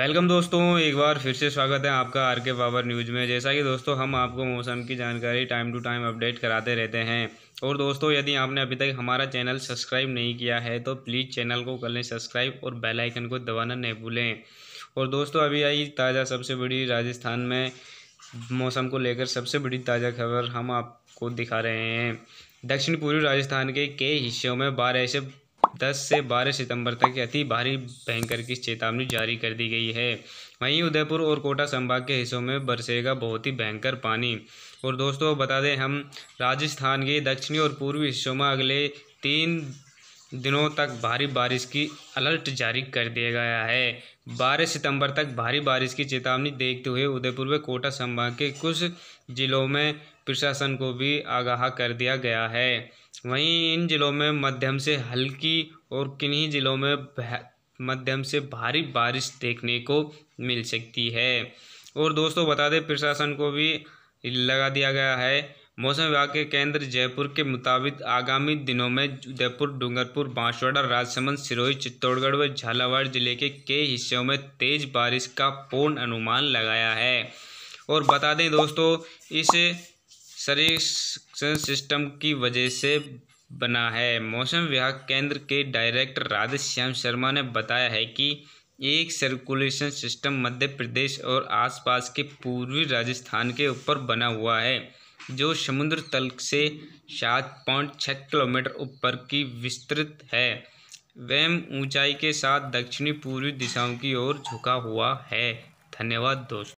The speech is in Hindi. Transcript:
वेलकम दोस्तों एक बार फिर से स्वागत है आपका आर के पावर न्यूज़ में जैसा कि दोस्तों हम आपको मौसम की जानकारी टाइम टू टाइम अपडेट कराते रहते हैं और दोस्तों यदि आपने अभी तक हमारा चैनल सब्सक्राइब नहीं किया है तो प्लीज़ चैनल को कर लें सब्सक्राइब और बेल आइकन को दबाना नहीं भूलें और दोस्तों अभी आई ताज़ा सबसे बड़ी राजस्थान में मौसम को लेकर सबसे बड़ी ताज़ा खबर हम आपको दिखा रहे हैं दक्षिण पूर्वी राजस्थान के कई हिस्सों में बारिश 10 से 12 सितंबर तक अति भारी भयंकर की चेतावनी जारी कर दी गई है वहीं उदयपुर और कोटा संभाग के हिस्सों में बरसेगा बहुत ही भयंकर पानी और दोस्तों बता दें हम राजस्थान के दक्षिणी और पूर्वी हिस्सों में अगले तीन दिनों तक भारी बारिश की अलर्ट जारी कर दिया गया है बारह सितंबर तक भारी बारिश की चेतावनी देखते हुए उदयपुर व कोटा संभाग के कुछ जिलों में प्रशासन को भी आगाह कर दिया गया है वहीं इन जिलों में मध्यम से हल्की और किन्हीं जिलों में मध्यम से भारी बारिश देखने को मिल सकती है और दोस्तों बता दें प्रशासन को भी लगा दिया गया है मौसम विभाग के केंद्र जयपुर के मुताबिक आगामी दिनों में उदयपुर डूंगरपुर बांसवाड़ा राजसमंद सिरोही चित्तौड़गढ़ व झालावाड़ जिले के कई हिस्सों में तेज बारिश का पूर्ण अनुमान लगाया है और बता दें दोस्तों इस सरिक्षण सिस्टम की वजह से बना है मौसम विभाग केंद्र के डायरेक्टर राधेश्याम शर्मा ने बताया है कि एक सर्कुलेशन सिस्टम मध्य प्रदेश और आसपास के पूर्वी राजस्थान के ऊपर बना हुआ है जो समुद्र तल से सात पॉइंट छः किलोमीटर ऊपर की विस्तृत है वह ऊंचाई के साथ दक्षिणी पूर्वी दिशाओं की ओर झुका हुआ है धन्यवाद दोस्तों